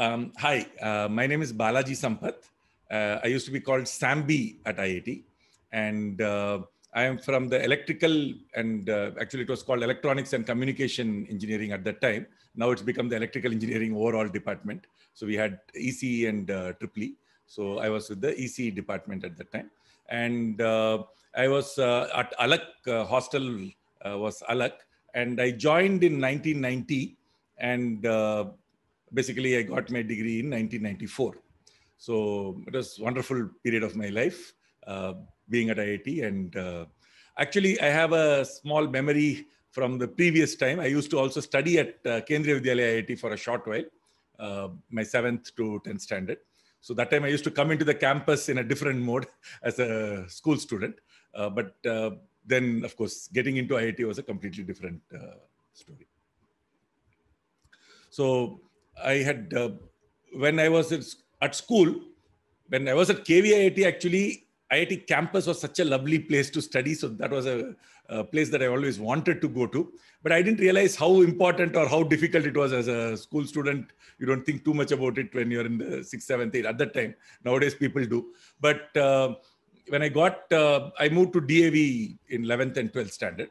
Um, hi, uh, my name is Balaji Sampath. Uh, I used to be called Sambi at IIT, and uh, I am from the electrical and uh, actually it was called electronics and communication engineering at that time. Now it's become the electrical engineering overall department. So we had EC and uh, E. So I was with the EC department at that time, and uh, I was uh, at Alak hostel was Alak, and I joined in 1990, and basically i got my degree in 1994 so it was wonderful period of my life uh, being at iit and uh, actually i have a small memory from the previous time i used to also study at uh, kendriya vidyalaya iit for a short while uh, my 7th to 10th standard so that time i used to come into the campus in a different mode as a school student uh, but uh, then of course getting into iit was a completely different uh, story so I had, uh, when I was at, school, when I was at KVIIT, actually, IIT campus was such a lovely place to study. So that was a, a, place that I always wanted to go to. But I didn't realize how important or how difficult it was as a school student. You don't think too much about it when you're in the sixth, seventh, eighth at that time. Nowadays, people do. But uh, when I got, uh, I moved to DAV in 11th and 12th standard.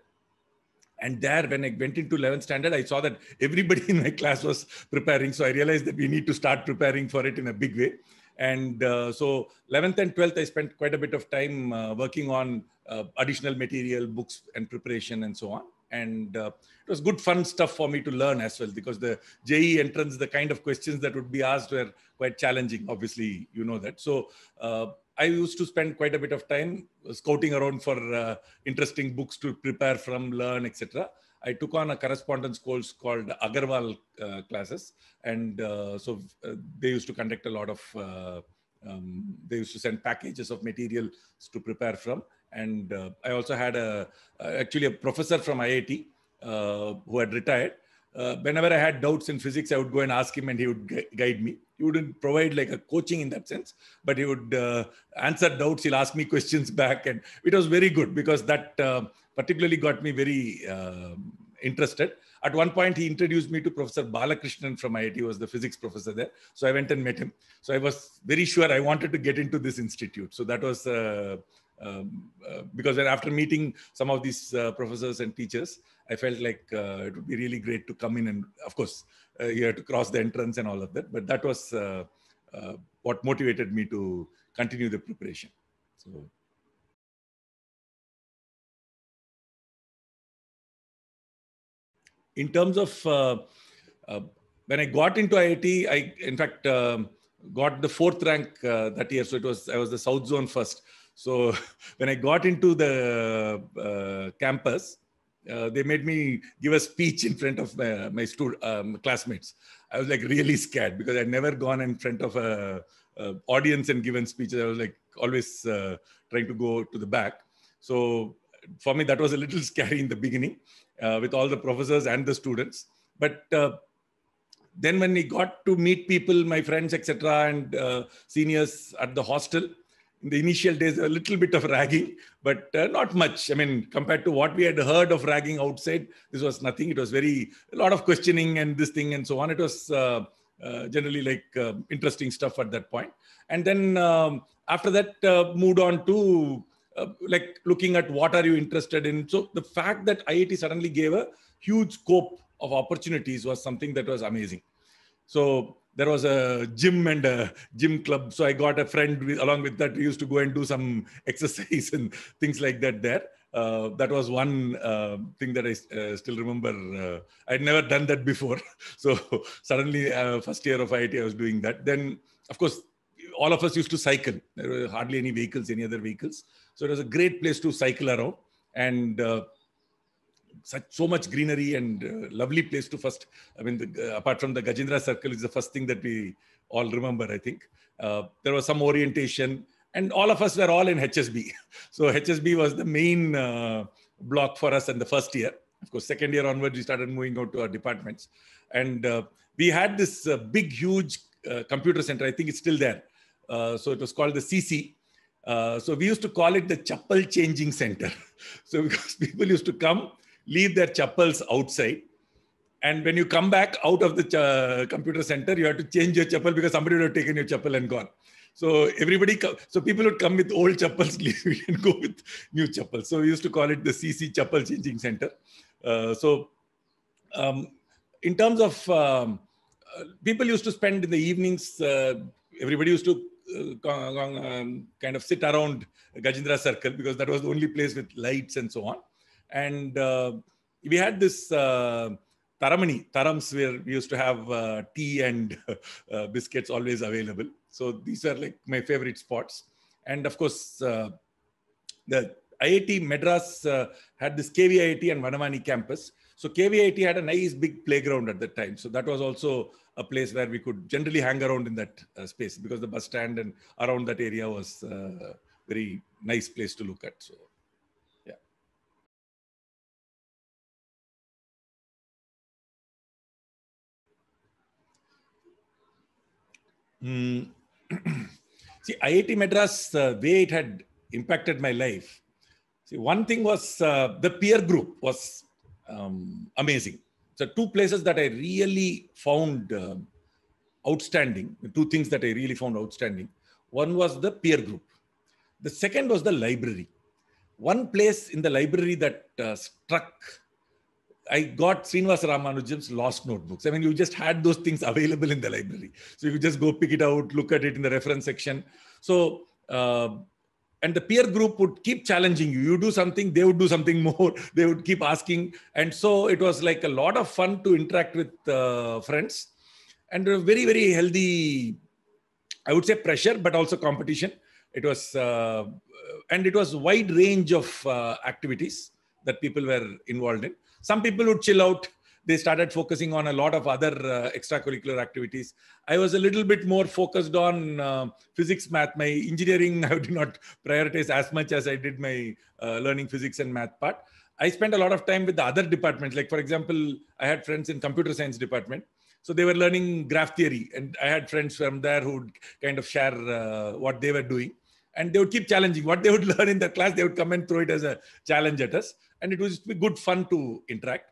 And there, when I went into 11th standard, I saw that everybody in my class was preparing. So I realized that we need to start preparing for it in a big way. And uh, so 11th and 12th, I spent quite a bit of time uh, working on uh, additional material, books, and preparation, and so on and uh, it was good fun stuff for me to learn as well because the JE entrance, the kind of questions that would be asked were quite challenging. Obviously, you know that. So uh, I used to spend quite a bit of time scouting around for uh, interesting books to prepare from, learn, etc. I took on a correspondence course called Agarwal uh, classes, and uh, so uh, they used to conduct a lot of. Um, they used to send packages of materials to prepare from and uh, I also had a actually a professor from IIT uh, who had retired. Uh, whenever I had doubts in physics, I would go and ask him, and he would gu- guide me. He wouldn't provide like a coaching in that sense, but he would answer doubts. He'll ask me questions back, and it was very good because that particularly got me very um, interested. At one point, he introduced me to Professor Balakrishnan from IIT, was the physics professor there. So I went and met him. So I was very sure I wanted to get into this institute. So that was uh, um, uh, because then after meeting some of these uh, professors and teachers, I felt like uh, it would be really great to come in and, of course, uh, you had to cross the entrance and all of that. But that was uh, what motivated me to continue the preparation. So. In terms of when I got into IIT, I in fact um, got the fourth rank that year. So it was I was the South Zone first so when I got into the uh, campus, uh, they made me give a speech in front of uh, my, my um, classmates. I was like really scared because I'd never gone in front of a, a audience and given speeches. I was like always uh, trying to go to the back. So for me, that was a little scary in the beginning uh, with all the professors and the students. But uh, then when we got to meet people, my friends, etc., and seniors at the hostel, in the initial days, a little bit of ragging, but uh, not much. I mean, compared to what we had heard of ragging outside, this was nothing. It was very, a lot of questioning and this thing and so on. It was uh, uh, generally like uh, interesting stuff at that point. And then um, after that, uh, moved on to uh, like looking at what are you interested in. So the fact that IIT suddenly gave a huge scope of opportunities was something that was amazing. So there was a gym and a gym club. So I got a friend with, along with that. We used to go and do some exercise and things like that there. Uh, that was one uh, thing that I uh, still remember. Uh, I'd never done that before. So suddenly, uh, first year of IIT, I was doing that. Then, of course, all of us used to cycle. There were hardly any vehicles, any other vehicles. So it was a great place to cycle around. And uh, such so much greenery and uh, lovely place to first. I mean, the, uh, apart from the Gajendra Circle is the first thing that we all remember. I think uh, there was some orientation, and all of us were all in HSB. so HSB was the main uh, block for us in the first year. Of course, second year onwards we started moving out to our departments, and uh, we had this uh, big, huge computer center. I think it's still there. so it was called the CC, uh, so we used to call it the chapel changing center. so because people used to come leave their chappals outside. And when you come back out of the ch- computer center, you have to change your chappal because somebody would have taken your chappal and gone. So everybody, co- so people would come with old chappals, leave and go with new chappals. So we used to call it the CC Chappal Changing Center. Uh, so um, in terms of um, uh, people used to spend in the evenings, uh, everybody used to uh, um, kind of sit around Gajendra Circle because that was the only place with lights and so on. And uh, we had this uh, taramani, tarams, where we used to have uh, tea and biscuits always available. So these are like my favorite spots. And of course, the IIT Madras had this KVIT and Vanavani campus. So KVIT had a nice big playground at that time. So that was also a place where we could generally hang around in that uh, space because the bus stand and around that area was a uh, very nice place to look at. So Mm. see, IIT Madras, the uh, way it had impacted my life. See, one thing was uh, the peer group was um, amazing. So, two places that I really found uh, outstanding, two things that I really found outstanding. One was the peer group, the second was the library. One place in the library that uh, struck I got Srinivas Ramanujam's lost notebooks. I mean, you just had those things available in the library. So you just go pick it out, look at it in the reference section. So, uh, and the peer group would keep challenging you. You do something, they would do something more. they would keep asking. And so it was like a lot of fun to interact with uh, friends and a very, very healthy, I would say pressure, but also competition. It was, uh, and it was wide range of uh, activities that people were involved in. Some people would chill out. They started focusing on a lot of other uh, extracurricular activities. I was a little bit more focused on uh, physics, math. My engineering, I did not prioritize as much as I did my uh, learning physics and math part. I spent a lot of time with the other departments. Like, for example, I had friends in computer science department. So they were learning graph theory. And I had friends from there who would kind of share uh, what they were doing and they would keep challenging what they would learn in the class they would come and throw it as a challenge at us and it was good fun to interact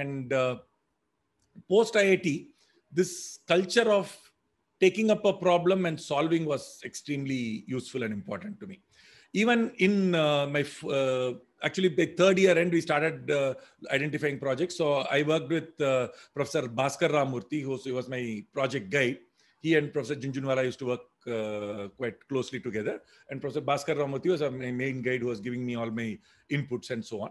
and uh, post iit this culture of taking up a problem and solving was extremely useful and important to me even in uh, my uh, actually by third year end we started uh, identifying projects so i worked with uh, professor bhaskar ramurthy who was my project guide he and Professor Junjunwala used to work uh, quite closely together. And Professor Bhaskar Ramathi was my main guide who was giving me all my inputs and so on.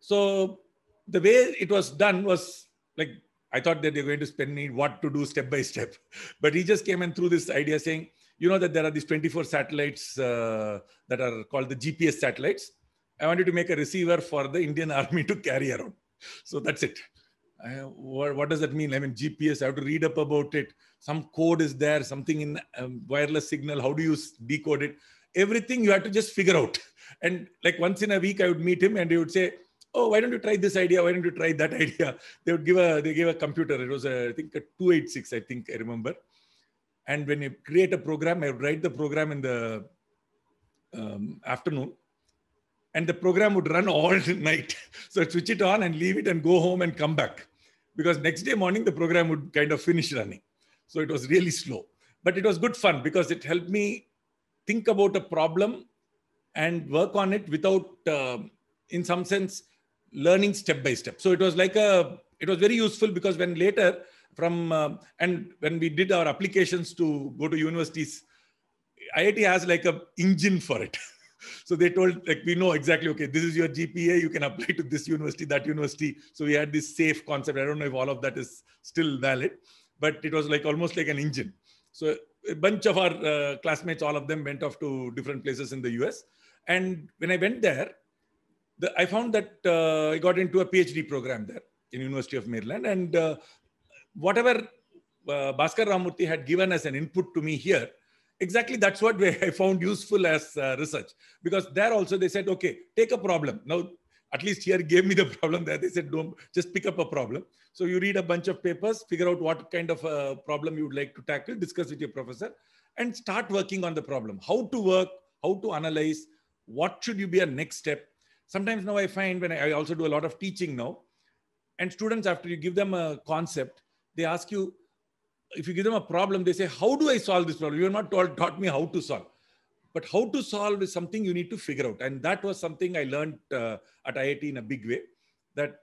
So the way it was done was like, I thought that they were going to spend me what to do step by step. But he just came and threw this idea saying, you know that there are these 24 satellites uh, that are called the GPS satellites. I wanted to make a receiver for the Indian army to carry around. So that's it. I, what, what, does that mean? I mean, GPS, I have to read up about it. Some code is there, something in um, wireless signal. How do you decode it? Everything you have to just figure out. And like once in a week, I would meet him and he would say, Oh, why don't you try this idea? Why don't you try that idea? They would give a, they gave a computer. It was, a, I think, a 286, I think I remember. And when you create a program, I would write the program in the um, afternoon and the program would run all night. So I'd switch it on and leave it and go home and come back because next day morning the program would kind of finish running. So it was really slow. But it was good fun because it helped me think about a problem and work on it without, uh, in some sense, learning step by step. So it was like a, it was very useful because when later from, uh, and when we did our applications to go to universities, IIT has like a engine for it. so they told like we know exactly okay this is your gpa you can apply to this university that university so we had this safe concept i don't know if all of that is still valid but it was like almost like an engine so a bunch of our uh, classmates all of them went off to different places in the us and when i went there the, i found that uh, i got into a phd program there in university of maryland and uh, whatever uh, Bhaskar Ramurthy had given as an input to me here, exactly that's what we, I found useful as uh, research because there also they said, okay, take a problem. Now, at least here gave me the problem there. They said, don't just pick up a problem. So you read a bunch of papers, figure out what kind of a uh, problem you would like to tackle, discuss with your professor and start working on the problem. How to work, how to analyze, what should you be a next step. Sometimes now I find when I, I also do a lot of teaching now and students, after you give them a concept, they ask you, if you give them a problem, they say, How do I solve this problem? You're not taught, taught me how to solve. But how to solve is something you need to figure out. And that was something I learned uh, at IIT in a big way that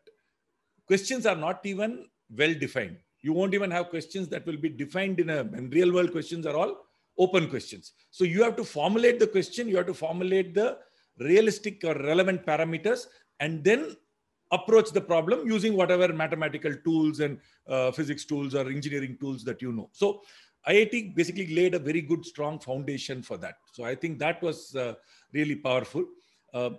questions are not even well defined. You won't even have questions that will be defined in a in real world questions are all open questions. So you have to formulate the question, you have to formulate the realistic or relevant parameters, and then approach the problem using whatever mathematical tools and uh, physics tools or engineering tools that you know. So IIT basically laid a very good, strong foundation for that. So I think that was uh, really powerful. Uh,